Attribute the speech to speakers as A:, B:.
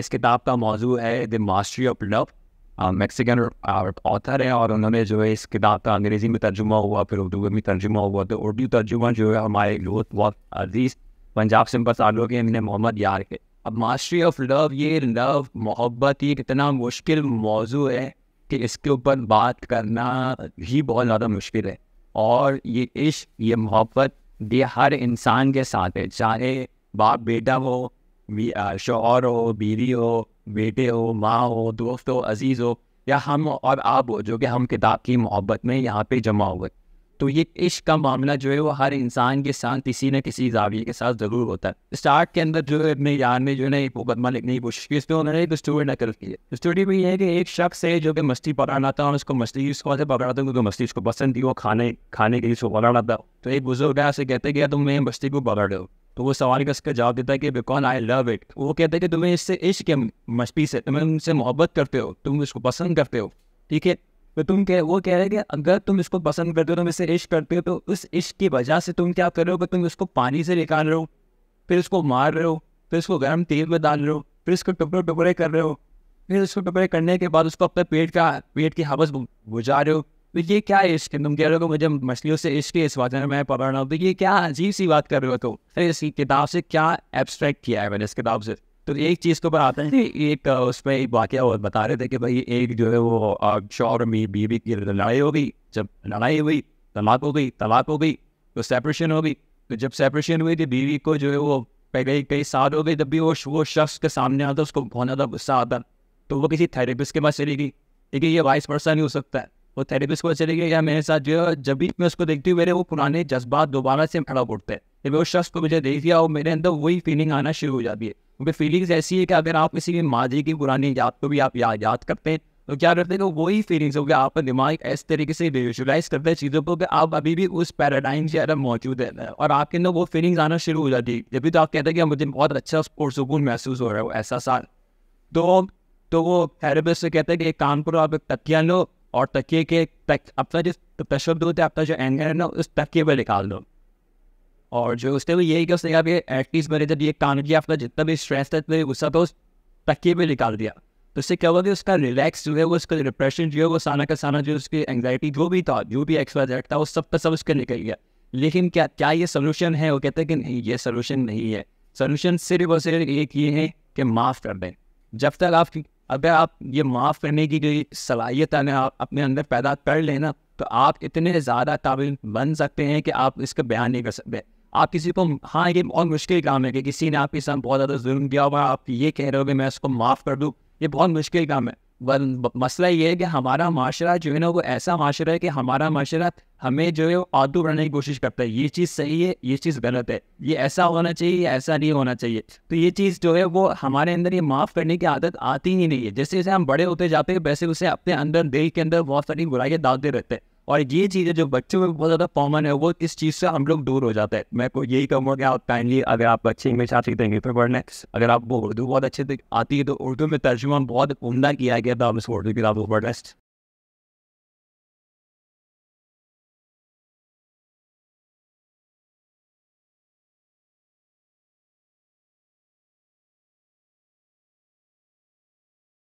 A: इस किताब का मौजू है the mastery of love Mexican author है और उन्होंने जो है इस किताब का अंग्रेज़ी में तर्जुमा हुआ फिर उर्दू में तर्जुमा हुआ तो उर्दू तर्जुमा जो है हमारे लोथ बहुत अजीज पंजाब से बस के इन्हें मोहम्मद यार के अब मास्टरी ऑफ लव ये लव मोहब्बत ये कितना मुश्किल मौजू है कि इसके ऊपर बात करना भी बहुत ज़्यादा मुश्किल है और ये इश्क ये मोहब्बत ये हर इंसान के साथ है चाहे बाप बेटा हो शोर हो बीवी हो बेटे हो माँ हो दोस्त हो अजीज़ हो या हम और आप हो जो कि हम किताब की मोहब्बत में यहाँ पे जमा हुए तो ये इश्क का मामला जो है वो हर इंसान के साथ किसी न किसी जाविये के साथ ज़रूर होता है स्टार्ट के अंदर जो है अपने यार ने जो है ना एक मुकदमा लिखने की कोशिश की उन्होंने एक स्टोरी नकल की है स्टोरी में यह है कि एक शख्स है जो कि मस्ती पकड़ना था और उसको मस्ती उसको ऐसे पकड़ा था क्योंकि मस्ती उसको पसंद थी वो खाने खाने के लिए उसको पकड़ा था तो एक बुजुर्ग ऐसे कहते गया तुम मैं मस्ती को पकड़ो तो वो सवाल का उसका जवाब देता है कि बिकॉन आई लव इट वो कहता है कि तुम्हें इससे इश्क है मशपी से तुम्हें उनसे मोहब्बत करते हो तुम उसको पसंद करते हो ठीक है तो तुम कह वो कह रहे हैं कि अगर तुम इसको पसंद करते हो तुम इससे इश्क करते हो तो उस इश्क की वजह से तुम क्या कर रहे हो कि तुम इसको पानी से निकाल रहे हो फिर इसको मार रहे हो फिर इसको गर्म तेल में डाल रहे हो फिर इसको टुकड़े टुकड़े कर रहे हो फिर इसको टुकड़े करने के बाद उसको अपने पेट का पेट की हवस बुझा रहे हो तो ये क्या इश्क तुम कह रहे हो मुझे मछलियों से इश्क इस बात में मैं पकड़ रहा हूँ तो ये क्या अजीब सी बात कर रहे हो तो इसकी किताब से क्या एब्स्ट्रैक्ट किया है मैंने इस किताब से तो एक चीज़ को ऊपर आते हैं एक उसमें एक वाक्य और बता रहे थे कि भाई एक जो है वो शौर में बीवी की लड़ाई हो गई जब लड़ाई हुई तलाक हो गई तलाक हो गई तो सेपरेशन हो गई तो जब सेपरेशन हुई तो बीवी को जो है वो पहले कई साल हो गए जब भी वो वो शख्स के सामने आता उसको बहुत ज़्यादा गुस्सा आता तो वो किसी थेरेपिस्ट के पास चली गई लेकिन ये वाइस पर्सन ही हो सकता है वो थेरेपिस्ट को चले गए या मेरे साथ जो है जब भी मैं उसको देखती हूँ मेरे वो पुराने जज्बात दोबारा से खड़ा उठते हैं जब उस शख्स को मुझे देख दिया और मेरे अंदर वही फीलिंग आना शुरू हो जाती है क्योंकि फीलिंग्स ऐसी है कि अगर आप किसी भी माजी की पुरानी याद को भी आप याद याद करते हैं तो क्या करते हैं वही फीलिंग्स हो गया आपका दिमाग इस तरीके से विजुलाइज करते हैं चीज़ों को आप अभी भी उस पैराडाइम से अगर मौजूद है और आपके अंदर वो फीलिंग्स आना शुरू हो जाती है जब भी तो आप कहते हैं कि मुझे बहुत अच्छा पुरसकून महसूस हो रहा है वो ऐसा साल तो तो वो थेरेपिस्ट से कहते हैं कि एक काम करो आप एक तकिया लो और तकिए के तक अपना जिस प्रेशर पे होता है अपना जो एंगर है ना उस तकिए पर निकाल दो और जो उसने भी यही कि उसने कहा एटलीस्ट मैंने जब ये काम किया अपना जितना भी स्ट्रेस था इतना गुस्सा था उस तकिए पर निकाल दिया तो उससे क्या हुआ कि उसका रिलैक्स जो है वो उसका डिप्रेशन जो है वो साना का साना जो उसकी एंगजाइटी जो भी था जो भी एक्सपायर था वो सब का सब उसका निकल गया लेकिन क्या क्या ये सोल्यूशन है वो कहते हैं कि नहीं ये सोल्यूशन नहीं है सोल्यूशन सिर्फ और सिर्फ एक ये है कि माफ़ कर दें जब तक आप अगर आप ये माफ़ करने की जो सलाहियत है आप अपने अंदर पैदा कर लेना तो आप इतने ज़्यादा काबिल बन सकते हैं कि आप इसका बयान नहीं कर सकते आप किसी को हाँ ये बहुत मुश्किल काम है कि किसी ने आपके साथ बहुत ज़्यादा जुर्म किया हुआ आप ये कह रहे हो कि मैं इसको माफ़ कर दूँ ये बहुत मुश्किल काम है मसला ये है कि हमारा माशरा जो है ना वो ऐसा माशरा है कि हमारा माशरा हमें जो है आतू बनाने की कोशिश करता है ये चीज़ सही है ये चीज़ गलत है ये ऐसा होना चाहिए ऐसा नहीं होना चाहिए तो ये चीज़ जो है वो हमारे अंदर ये माफ़ करने की आदत आती ही नहीं है जैसे जैसे हम बड़े होते जाते हैं वैसे उसे अपने अंदर दिल के अंदर बहुत सारी बुराइयाँ डालते रहते हैं और ये चीज़ें जो बच्चों में बहुत ज़्यादा कॉमन है वो इस चीज़ से हम लोग दूर हो जाते हैं मैं को यही कहूँगा कि आप काइंडली अगर आप बच्चे इंग्लिश आती तो इंग्लिश में पढ़ने अगर आपको उर्दू बहुत अच्छे से आती है तो उर्दू में तर्जुमा बहुत उमदा किया गया था आप उसको उर्दू किताब को पढ़ने